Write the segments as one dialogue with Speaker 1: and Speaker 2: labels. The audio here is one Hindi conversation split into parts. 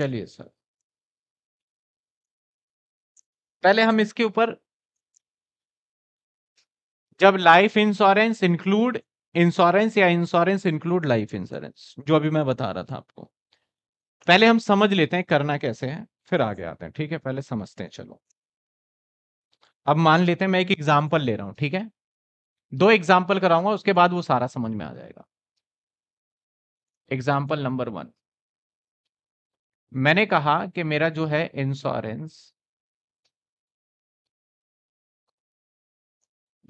Speaker 1: चलिए सर पहले हम इसके ऊपर जब लाइफ इंश्योरेंस
Speaker 2: इंक्लूड इंश्योरेंस या इंश्योरेंस इंक्लूड लाइफ इंश्योरेंस जो अभी मैं बता रहा था आपको पहले हम समझ लेते हैं करना कैसे है फिर आगे आते हैं ठीक है पहले समझते हैं चलो अब मान लेते हैं मैं एक एग्जाम्पल ले रहा हूं ठीक है दो एग्जाम्पल कराऊंगा उसके बाद वो सारा समझ में आ जाएगा एग्जाम्पल नंबर वन
Speaker 1: मैंने कहा कि मेरा जो है इंश्योरेंस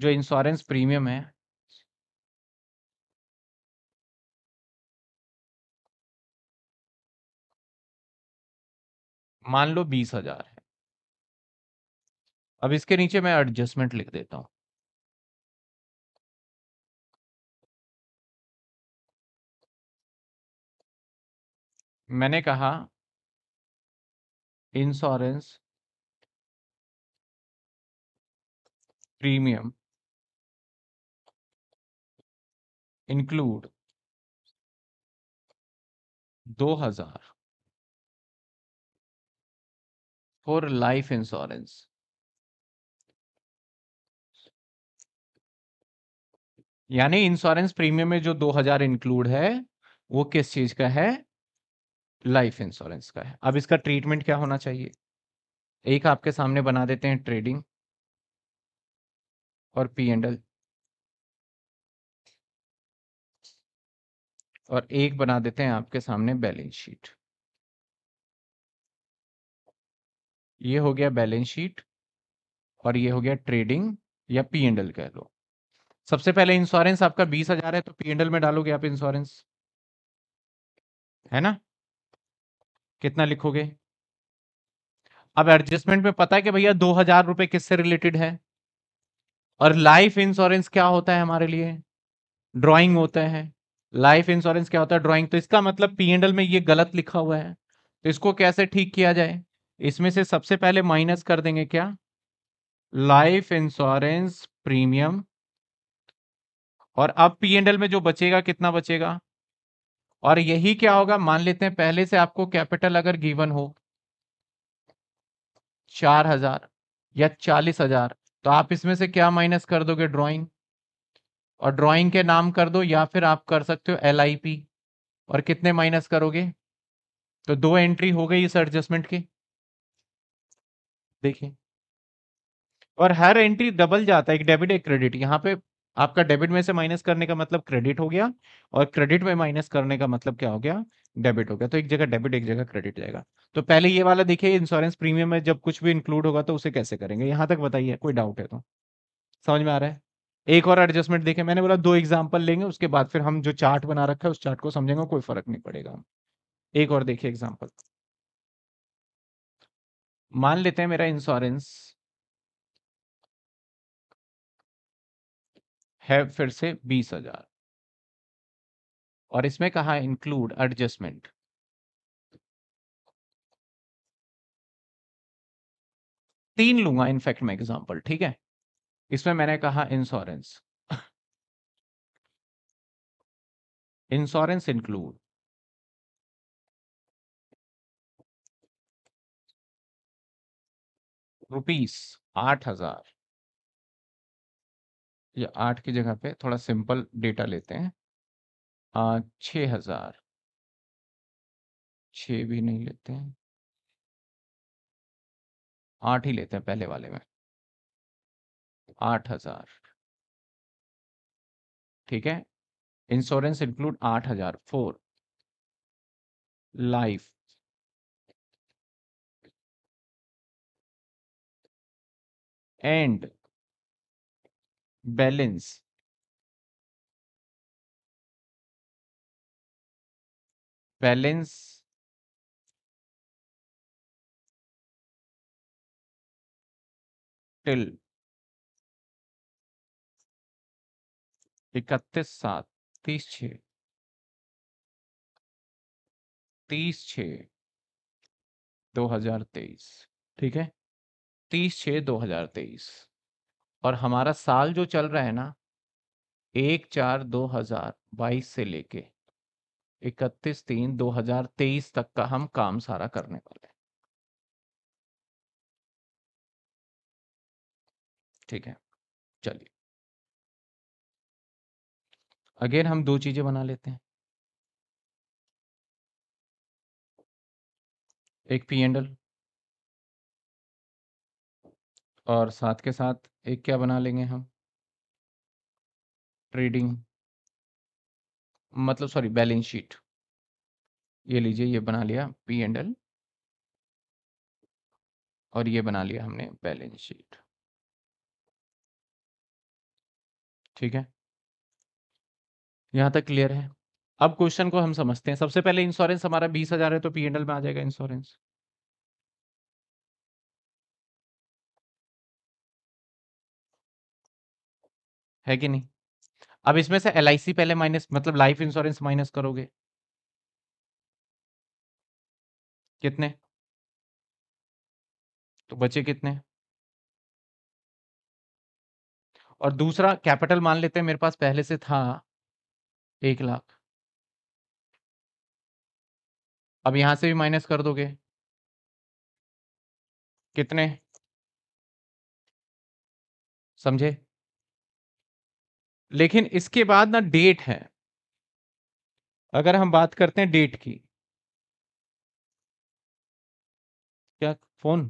Speaker 1: जो इंश्योरेंस प्रीमियम है
Speaker 3: मान लो बीस हजार है अब इसके नीचे मैं एडजस्टमेंट लिख देता हूं मैंने कहा इंश्योरेंस प्रीमियम इंक्लूड दो हजार फॉर लाइफ इंश्योरेंस
Speaker 1: यानी इंश्योरेंस प्रीमियम में जो दो हजार इंक्लूड है वो किस चीज का है
Speaker 2: लाइफ इंश्योरेंस का है अब इसका ट्रीटमेंट क्या होना चाहिए एक आपके सामने बना
Speaker 1: देते हैं ट्रेडिंग और पी एंड एल और एक बना देते हैं आपके सामने बैलेंस शीट ये हो गया बैलेंस शीट और ये हो गया ट्रेडिंग या पी एंड एल कह लो सबसे पहले इंश्योरेंस
Speaker 2: आपका बीस हजार है तो पी एंड एल में डालोगे आप इंश्योरेंस
Speaker 1: है ना कितना
Speaker 2: लिखोगे अब एडजस्टमेंट में पता है कि भैया दो हजार रुपए किससे रिलेटेड है और लाइफ इंश्योरेंस क्या होता है हमारे लिए ड्राइंग होता है लाइफ इंश्योरेंस क्या होता है ड्राइंग तो इसका मतलब पी एंडल में ये गलत लिखा हुआ है तो इसको कैसे ठीक किया जाए इसमें से सबसे पहले माइनस कर देंगे क्या लाइफ इंश्योरेंस प्रीमियम और अब पी एंडल में जो बचेगा कितना बचेगा और यही क्या होगा मान लेते हैं पहले से आपको कैपिटल अगर गिवन हो चार हजार या चालीस हजार तो आप इसमें से क्या माइनस कर दोगे ड्राइंग और ड्राइंग के नाम कर दो या फिर आप कर सकते हो एल और कितने माइनस करोगे तो दो एंट्री हो गई इस एडजस्टमेंट के देखिए और हर एंट्री डबल जाता है एक डेबिट एक क्रेडिट यहाँ पे आपका डेबिट में से माइनस करने का मतलब क्रेडिट हो गया और क्रेडिट में माइनस करने का मतलब क्या हो गया डेबिट हो गया तो एक जगह डेबिट एक जगह क्रेडिट जाएगा तो पहले ये वाला देखिए इंश्योरेंस प्रीमियम में जब कुछ भी इंक्लूड होगा तो उसे कैसे करेंगे यहां तक बताइए कोई डाउट है तो समझ में आ रहा है एक और एडजस्टमेंट देखे मैंने बोला दो एग्जाम्पल लेंगे उसके बाद फिर हम जो चार्ट बना रखा है उस चार्ट को समझेंगे कोई फर्क नहीं पड़ेगा एक
Speaker 1: और देखिए एग्जाम्पल मान लेते हैं मेरा इंश्योरेंस है फिर से बीस हजार और इसमें कहा इंक्लूड एडजस्टमेंट तीन लूंगा इनफैक्ट मैं एग्जांपल ठीक है इसमें मैंने कहा इंश्योरेंस इंश्योरेंस इंक्लूड रुपीस आठ हजार या आठ की जगह पे थोड़ा सिंपल डेटा लेते हैं हाँ, छ हजार
Speaker 3: छ भी नहीं लेते हैं आठ ही लेते हैं पहले
Speaker 1: वाले में आठ हजार ठीक है इंश्योरेंस इंक्लूड आठ हजार for
Speaker 3: life and balance balance till
Speaker 1: इकतीस सात तीस छ तीस छ दो हजार तेईस ठीक है तीस
Speaker 2: छ दो हजार तेईस और हमारा साल जो चल रहा है ना एक चार दो हजार बाईस से लेके इकतीस तीन दो हजार तेईस
Speaker 3: तक का हम काम सारा करने वाले हैं ठीक है चलिए
Speaker 1: अगेन हम दो चीजें बना लेते हैं एक पी एंडल और साथ के साथ एक क्या बना लेंगे हम ट्रेडिंग मतलब सॉरी बैलेंस शीट ये लीजिए ये बना लिया पी एंड एल और ये बना लिया हमने बैलेंस शीट ठीक है यहां तक क्लियर है
Speaker 2: अब क्वेश्चन को हम समझते हैं सबसे पहले इंश्योरेंस हमारा बीस हजार
Speaker 3: है तो पी एंड एल में आ जाएगा इंश्योरेंस
Speaker 1: है कि नहीं अब इसमें से एल पहले माइनस मतलब लाइफ इंश्योरेंस माइनस करोगे कितने तो बचे कितने और दूसरा कैपिटल मान लेते हैं मेरे पास पहले से था एक लाख अब यहां से भी माइनस कर दोगे कितने समझे लेकिन इसके बाद ना डेट है अगर हम बात करते हैं डेट की क्या फोन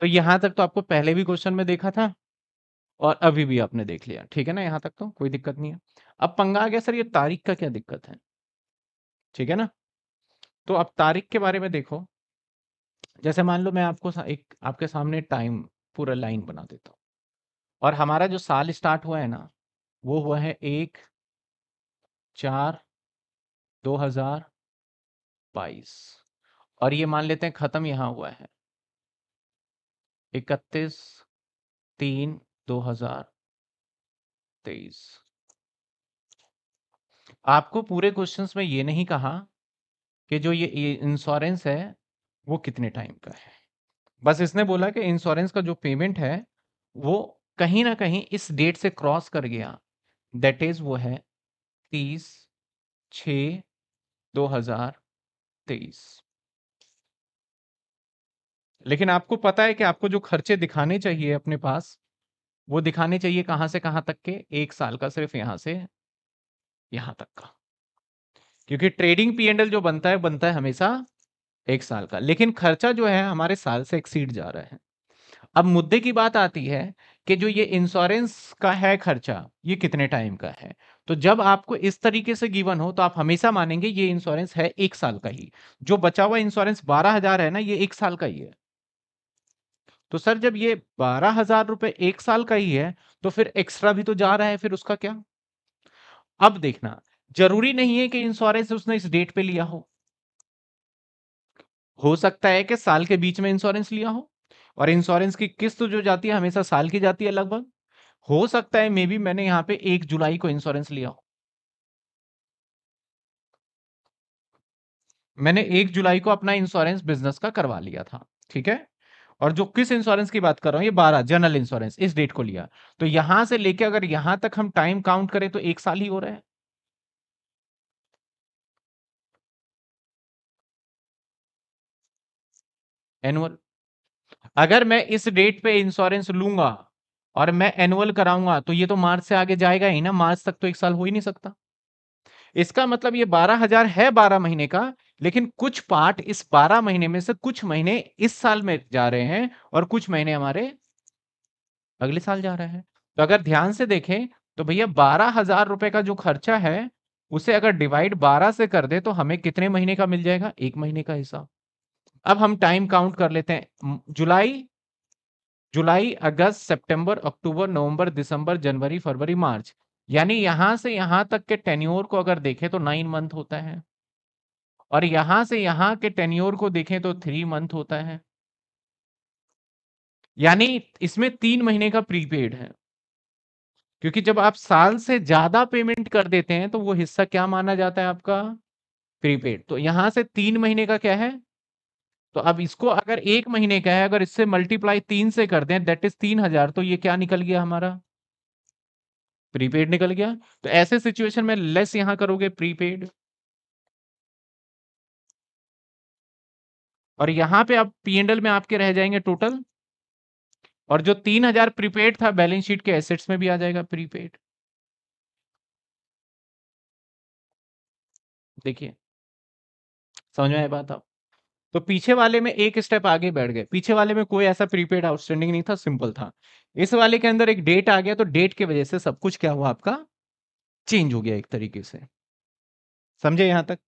Speaker 3: तो यहां तक तो आपको पहले भी क्वेश्चन में देखा था
Speaker 2: और अभी भी आपने देख लिया ठीक है ना यहाँ तक तो कोई दिक्कत नहीं है अब पंगा आ गया सर ये तारीख का क्या दिक्कत है ठीक है ना तो अब तारीख के बारे में देखो जैसे मान लो मैं आपको एक आपके सामने टाइम पूरा लाइन बना देता हूं और हमारा जो साल स्टार्ट हुआ है ना वो हुआ है एक चार दो हजार बाईस और ये मान लेते हैं ख़त्म यहां हुआ है इकतीस तीन दो हजार तेईस आपको पूरे क्वेश्चंस में ये नहीं कहा कि जो ये इंश्योरेंस है वो कितने टाइम का है बस इसने बोला कि इंश्योरेंस का जो पेमेंट है वो कहीं ना कहीं इस डेट से क्रॉस कर गया दैट इज वो है तीस छ दो हजार तेईस लेकिन आपको पता है कि आपको जो खर्चे दिखाने चाहिए अपने पास वो दिखाने चाहिए कहां से कहां तक के एक साल का सिर्फ यहां से यहां तक का क्योंकि ट्रेडिंग पीएनएल जो बनता है बनता है हमेशा एक साल का लेकिन खर्चा जो है हमारे साल से एक्सीड जा रहा है अब मुद्दे की बात आती है कि जो ये इंश्योरेंस का है खर्चा ये कितने टाइम का है तो जब आपको इस तरीके से गिवन हो तो आप हमेशा मानेंगे ये इंश्योरेंस है एक साल का ही जो बचा हुआ इंश्योरेंस बारह हजार है ना ये एक साल का ही है तो सर जब ये बारह हजार रुपए एक साल का ही है तो फिर एक्स्ट्रा भी तो जा रहा है फिर उसका क्या अब देखना जरूरी नहीं है कि इंश्योरेंस उसने इस डेट पे लिया हो हो सकता है कि साल के बीच में इंश्योरेंस लिया हो और इंश्योरेंस की किस्त तो जो जाती है हमेशा साल की जाती है लगभग हो सकता है मे बी मैंने यहां पे एक जुलाई को इंश्योरेंस लिया हो मैंने एक जुलाई को अपना इंश्योरेंस बिजनेस का करवा लिया था ठीक है और जो किस इंश्योरेंस की बात कर रहा हूं ये बारह जनरल इंश्योरेंस इस डेट को लिया तो यहां से लेके अगर यहां तक हम टाइम काउंट करें तो एक साल ही हो रहा है
Speaker 1: एनुअल अगर मैं इस डेट पे इंश्योरेंस लूंगा
Speaker 2: और मैं एनुअल कराऊंगा तो ये तो मार्च से आगे जाएगा ही ना मार्च तक तो एक साल हो ही नहीं सकता इसका मतलब ये बारह हजार है बारह महीने का लेकिन कुछ पार्ट इस बारह महीने में से कुछ महीने इस साल में जा रहे हैं और कुछ महीने हमारे अगले साल जा रहे हैं तो अगर ध्यान से देखें तो भैया बारह हजार रुपए का जो खर्चा है उसे अगर डिवाइड बारह से कर दे तो हमें कितने महीने का मिल जाएगा एक महीने का हिसाब अब हम टाइम काउंट कर लेते हैं जुलाई जुलाई अगस्त सितंबर अक्टूबर नवंबर दिसंबर जनवरी फरवरी मार्च यानी यहां से यहां तक के टेन्योर को अगर देखें तो नाइन मंथ होता है और यहां से यहां के टेन्योर को देखें तो थ्री मंथ होता है यानी इसमें तीन महीने का प्रीपेड है क्योंकि जब आप साल से ज्यादा पेमेंट कर देते हैं तो वो हिस्सा क्या माना जाता है आपका प्रीपेड तो यहां से तीन महीने का क्या है तो अब इसको अगर एक महीने का है अगर इससे मल्टीप्लाई तीन से कर दें देट इज तीन हजार तो ये क्या
Speaker 1: निकल गया हमारा प्रीपेड निकल गया तो ऐसे सिचुएशन में लेस यहां करोगे प्रीपेड और यहां पे आप एंडल में आपके रह जाएंगे टोटल और जो तीन हजार प्रीपेड था बैलेंस शीट के एसेट्स में भी आ जाएगा प्रीपेड देखिए समझ में आई बात आप तो पीछे
Speaker 2: वाले में एक स्टेप आगे बैठ गए पीछे वाले में कोई ऐसा प्रीपेड आउटस्टैंडिंग नहीं था सिंपल था इस वाले
Speaker 1: के अंदर एक डेट आ गया तो डेट की वजह से सब कुछ क्या हुआ आपका चेंज हो गया एक तरीके से समझे यहां तक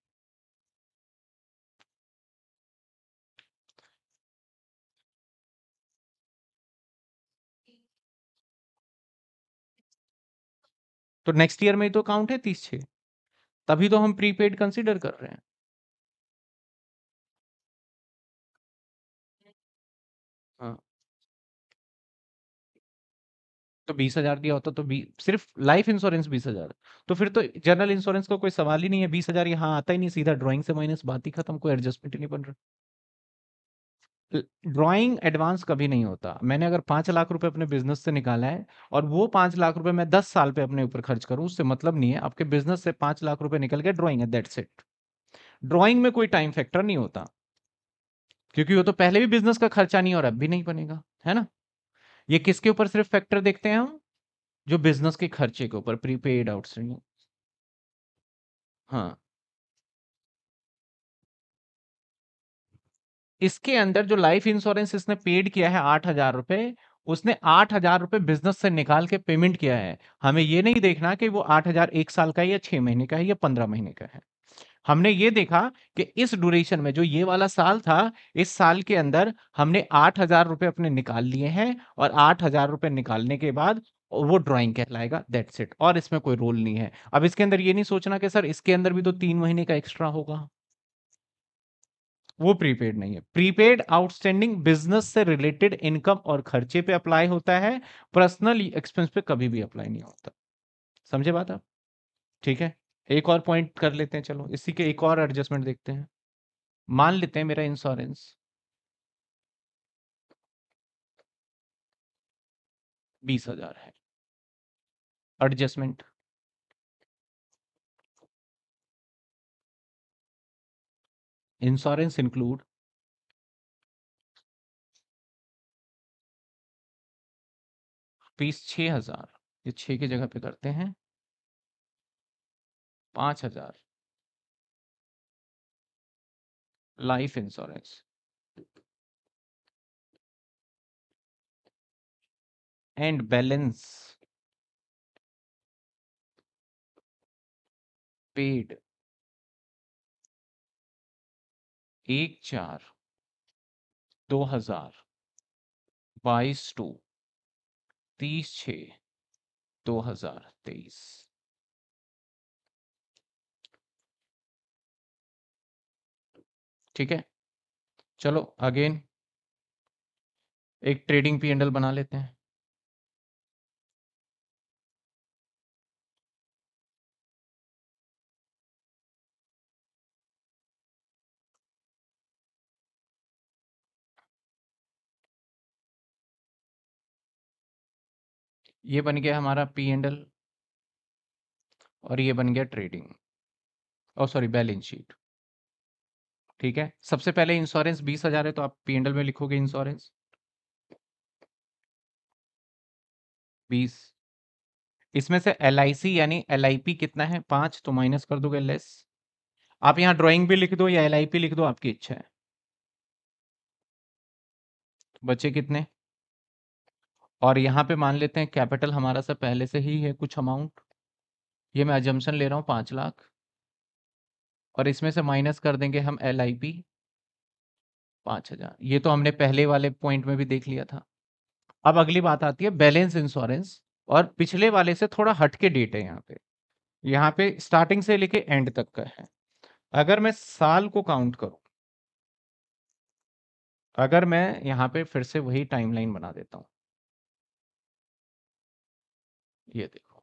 Speaker 3: तो नेक्स्ट ईयर में तो अकाउंट है तीस छः तभी तो हम प्रीपेड कंसिडर कर रहे हैं
Speaker 1: हाँ। तो बीस हजार दिया होता तो सिर्फ लाइफ इंश्योरेंस बीस हजार तो फिर तो जनरल इंश्योरेंस
Speaker 2: का को कोई सवाल ही नहीं है बीस हजार यहाँ आता ही नहीं सीधा ड्राइंग से माइनस बात ही खत्म कोई एडजस्टमेंट ही नहीं बन रहा ड्राइंग एडवांस कभी नहीं होता मैंने अगर पांच लाख रुपए अपने बिजनेस से निकाला है और वो पांच लाख रुपए मैं दस साल पे अपने ऊपर खर्च करूं उससे मतलब नहीं है आपके बिजनेस से पांच लाख रुपए निकल गए ड्राइंग है दैट्स इट ड्राइंग में कोई टाइम फैक्टर नहीं होता क्योंकि वो तो पहले भी बिजनेस का खर्चा नहीं और अब भी नहीं बनेगा है ना ये किसके ऊपर सिर्फ फैक्टर
Speaker 1: देखते हैं हम जो बिजनेस के खर्चे के ऊपर प्रीपेड आउटस्टैंडिंग हाँ इसके अंदर जो लाइफ इंश्योरेंस इसने पेड किया है आठ हजार रुपए उसने आठ हजार रुपए
Speaker 2: बिजनेस से निकाल के पेमेंट किया है हमें ये नहीं देखना कि वो आठ हजार एक साल का है या छह महीने का है या पंद्रह महीने का है हमने ये देखा कि इस ड्यूरेशन में जो ये वाला साल था इस साल के अंदर हमने आठ हजार रुपए अपने निकाल लिए हैं और आठ हजार रुपए निकालने के बाद वो ड्राइंग कहलाएगा दैट्स इट और इसमें कोई रोल नहीं है अब इसके अंदर ये नहीं सोचना कि सर इसके अंदर भी तो तीन महीने का एक्स्ट्रा होगा वो प्रीपेड नहीं है प्रीपेड आउटस्टैंडिंग बिजनेस से रिलेटेड इनकम और खर्चे पे अप्लाई होता है पर्सनल एक्सपेंस पे कभी भी अप्लाई नहीं होता समझे बात आप ठीक है एक और पॉइंट कर लेते हैं चलो इसी के एक और एडजस्टमेंट देखते हैं मान लेते हैं मेरा इंश्योरेंस
Speaker 1: बीस हजार है एडजस्टमेंट
Speaker 3: Insurance include
Speaker 1: फीस छह हजार ये छः की जगह पे करते हैं पांच हजार life insurance
Speaker 3: and balance
Speaker 1: paid एक चार दो हजार बाईस टू तीस छ दो हजार तेईस ठीक है चलो अगेन एक ट्रेडिंग पी एंडल बना लेते हैं ये बन गया हमारा पी एंड एल और ये बन गया ट्रेडिंग
Speaker 2: और सॉरी बैलेंस शीट ठीक है सबसे पहले इंश्योरेंस बीस हजार है तो आप पी एंड एल में लिखोगे इंश्योरेंस बीस इसमें से एल आई सी यानी एल आई पी कितना है पांच तो माइनस कर दोगे लेस आप यहाँ ड्राइंग भी लिख दो या एल आई पी लिख दो आपकी इच्छा है बच्चे कितने और यहाँ पे मान लेते हैं कैपिटल हमारा सा पहले से ही है कुछ अमाउंट ये मैं एजम्पन ले रहा हूँ पाँच लाख और इसमें से माइनस कर देंगे हम एल आई पी पाँच हजार ये तो हमने पहले वाले पॉइंट में भी देख लिया था अब अगली बात आती है बैलेंस इंश्योरेंस और पिछले वाले से थोड़ा हट के डेट है यहाँ पे यहाँ पे स्टार्टिंग से लेके एंड तक का है अगर मैं साल को काउंट करूँ अगर मैं यहाँ पे फिर से वही टाइमलाइन बना देता हूँ ये देखो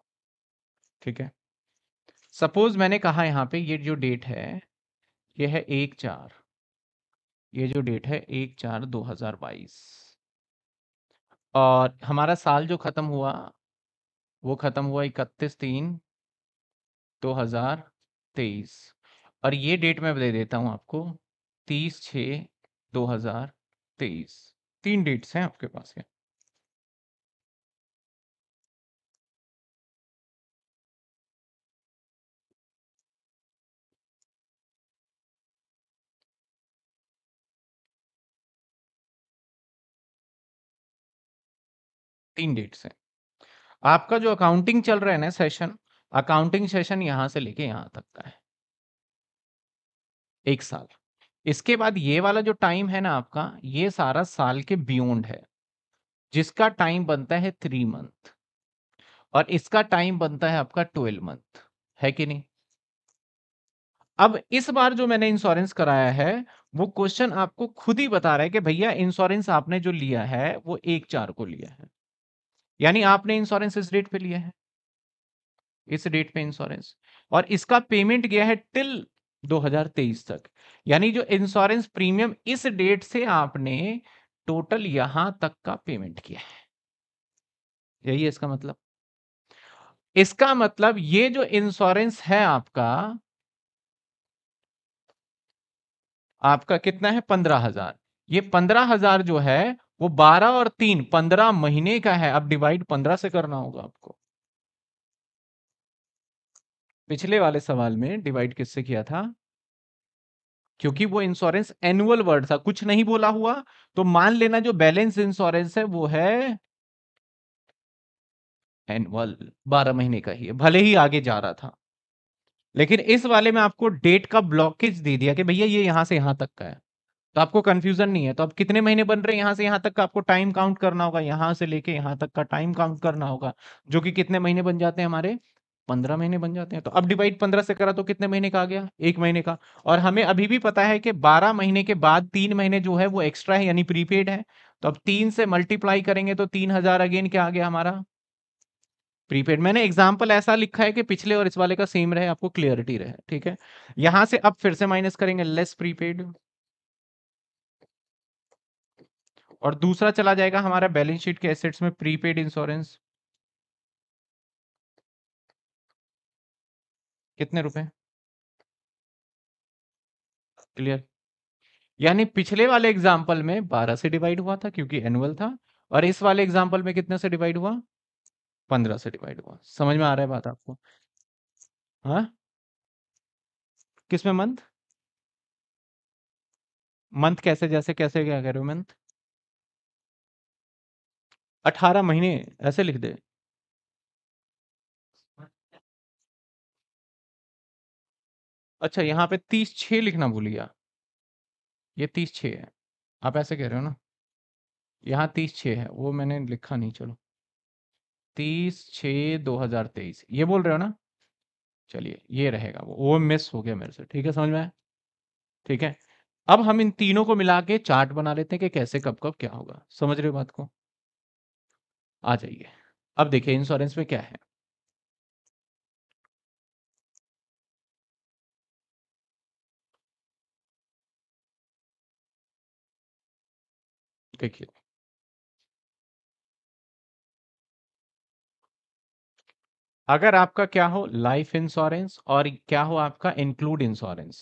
Speaker 2: ठीक है सपोज मैंने कहा यहाँ पे ये जो डेट है ये है एक चार ये जो डेट है एक चार दो हजार बाईस और हमारा साल जो खत्म हुआ वो खत्म हुआ इकतीस तीन दो हजार तेईस और ये डेट मैं दे देता हूँ आपको तीस छ दो
Speaker 3: हजार तेईस तीन डेट्स हैं आपके पास यहाँ
Speaker 1: तीन डेट्स हैं आपका जो अकाउंटिंग चल रहा है ना सेशन अकाउंटिंग सेशन यहां से लेके यहां तक
Speaker 2: का है एक साल इसके बाद ये वाला जो टाइम है ना आपका ये सारा साल के बियॉन्ड है जिसका टाइम बनता है थ्री मंथ और इसका टाइम बनता है आपका ट्वेल्व मंथ है कि नहीं अब इस बार जो मैंने इंश्योरेंस कराया है वो क्वेश्चन आपको खुद ही बता रहा है कि भैया इंश्योरेंस आपने जो लिया है वो एक चार को लिया है यानी आपने इंश्योरेंस इस डेट पे लिया है इस डेट पे इंश्योरेंस और इसका पेमेंट गया है टिल 2023 तक यानी जो इंश्योरेंस प्रीमियम इस डेट से आपने टोटल यहां तक का पेमेंट किया है यही है इसका मतलब इसका मतलब ये जो इंश्योरेंस है आपका आपका कितना है पंद्रह हजार ये पंद्रह हजार जो है वो बारह और तीन पंद्रह महीने का है अब डिवाइड पंद्रह से करना होगा आपको पिछले वाले सवाल में डिवाइड किससे किया था क्योंकि वो इंश्योरेंस एनुअल वर्ड था कुछ नहीं बोला हुआ तो मान लेना जो बैलेंस इंश्योरेंस है वो है एनुअल बारह महीने का ही है भले ही आगे जा रहा था लेकिन इस वाले में आपको डेट का ब्लॉकेज दे दिया कि भैया ये यहां से यहां तक का है तो आपको कंफ्यूजन नहीं है तो अब कितने महीने बन रहे हैं यहाँ से यहाँ तक का आपको टाइम काउंट करना होगा यहाँ से लेके यहाँ तक का टाइम काउंट करना होगा जो कि कितने महीने बन जाते हैं हमारे पंद्रह महीने बन जाते हैं तो अब डिवाइड पंद्रह से करा तो कितने महीने का आ गया एक महीने का और हमें अभी भी पता है कि बारह महीने के बाद तीन महीने जो है वो एक्स्ट्रा है यानी प्रीपेड है तो अब तीन से मल्टीप्लाई करेंगे तो तीन हजार अगेन क्या आ गया हमारा प्रीपेड मैंने एग्जाम्पल ऐसा लिखा है कि पिछले और इस वाले का सेम रहे आपको क्लियरिटी रहे ठीक है यहां से अब फिर से माइनस करेंगे लेस प्रीपेड और दूसरा चला जाएगा हमारा बैलेंस शीट के एसेट्स में प्रीपेड इंश्योरेंस
Speaker 1: कितने रुपए क्लियर यानी पिछले वाले
Speaker 2: एग्जाम्पल में 12 से डिवाइड हुआ था क्योंकि एनुअल था और इस वाले एग्जाम्पल में कितने से डिवाइड हुआ 15 से डिवाइड हुआ समझ में आ रहा है बात आपको हाँ? किस किसमें मंथ मंथ कैसे जैसे कैसे
Speaker 1: क्या कह रहे हो मंथ 18 महीने ऐसे लिख दे
Speaker 3: अच्छा यहाँ पे तीस छः लिखना भूल गया ये तीस छः है
Speaker 2: आप ऐसे कह रहे हो ना यहाँ तीस छः है वो मैंने लिखा नहीं चलो तीस छ दो हजार तेईस ये बोल रहे हो ना चलिए ये रहेगा वो वो मिस हो गया मेरे से ठीक है समझ में आया ठीक है अब हम इन तीनों को मिला के चार्ट बना लेते हैं कि कैसे कब कब क्या होगा समझ रहे हो बात को
Speaker 1: आ जाइए अब देखिए इंश्योरेंस में क्या है देखिए अगर आपका क्या हो लाइफ इंश्योरेंस और क्या हो
Speaker 2: आपका इंक्लूड इंश्योरेंस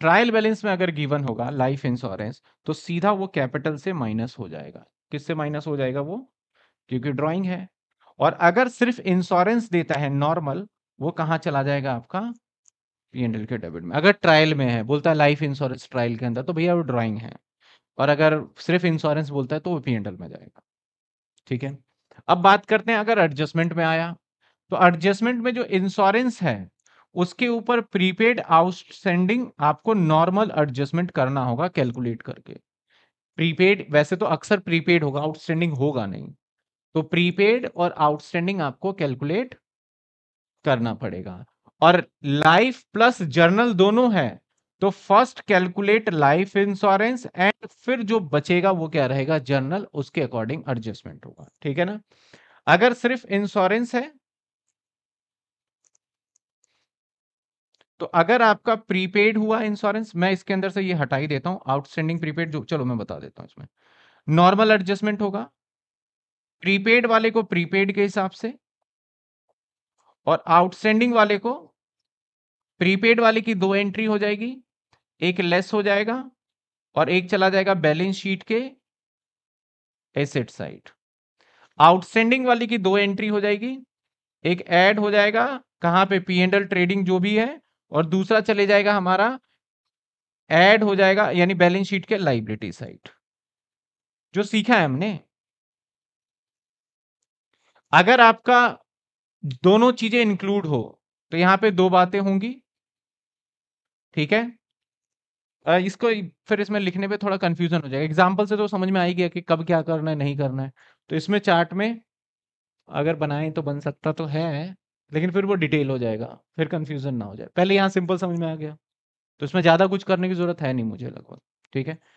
Speaker 2: ट्रायल बैलेंस में अगर गिवन होगा लाइफ इंश्योरेंस तो सीधा वो कैपिटल से माइनस हो जाएगा किससे माइनस हो जाएगा वो क्योंकि ड्राइंग है और अगर सिर्फ इंश्योरेंस देता है नॉर्मल वो कहाँ चला जाएगा आपका पीएनएल के डेबिट में अगर ट्रायल में है बोलता है लाइफ इंश्योरेंस ट्रायल के अंदर तो भैया वो ड्राइंग है और अगर सिर्फ इंश्योरेंस बोलता है तो वो पीएनएल में जाएगा ठीक है अब बात करते हैं अगर एडजस्टमेंट में आया तो एडजस्टमेंट में जो इंश्योरेंस है उसके ऊपर प्रीपेड आउटस्टैंडिंग आपको नॉर्मल एडजस्टमेंट करना होगा कैलकुलेट करके प्रीपेड वैसे तो अक्सर प्रीपेड होगा आउटस्टैंडिंग होगा नहीं तो प्रीपेड और आउटस्टैंडिंग आपको कैलकुलेट करना पड़ेगा और लाइफ प्लस जर्नल दोनों है तो first calculate life insurance and फिर जो बचेगा वो क्या रहेगा जर्नल उसके अकॉर्डिंग एडजस्टमेंट होगा ठीक है ना अगर सिर्फ इंश्योरेंस है तो अगर आपका प्रीपेड हुआ इंश्योरेंस मैं इसके अंदर से ये हटाई देता हूं आउटस्टैंडिंग प्रीपेड जो चलो मैं बता देता हूं इसमें नॉर्मल एडजस्टमेंट होगा प्रीपेड वाले को प्रीपेड के हिसाब से और आउटस्टैंडिंग वाले को प्रीपेड वाले की दो एंट्री हो जाएगी एक लेस हो जाएगा और एक चला जाएगा बैलेंस शीट के एसेट साइड आउटस्टैंडिंग वाले की दो एंट्री हो जाएगी एक ऐड हो जाएगा कहां पे पी एंडल ट्रेडिंग जो भी है और दूसरा चले जाएगा हमारा ऐड हो जाएगा यानी बैलेंस शीट के लाइबिलिटी साइड जो सीखा है हमने अगर आपका दोनों चीजें इंक्लूड हो तो यहाँ पे दो बातें होंगी ठीक है इसको फिर इसमें लिखने पे थोड़ा कंफ्यूजन हो जाएगा एग्जाम्पल से तो समझ में आई गया कि कब क्या करना है नहीं करना है तो इसमें चार्ट में अगर बनाए तो बन सकता तो है लेकिन फिर वो डिटेल हो जाएगा फिर कंफ्यूजन ना हो जाए पहले
Speaker 3: यहाँ सिंपल समझ में आ गया तो इसमें ज़्यादा कुछ करने की ज़रूरत है नहीं मुझे लगभग ठीक है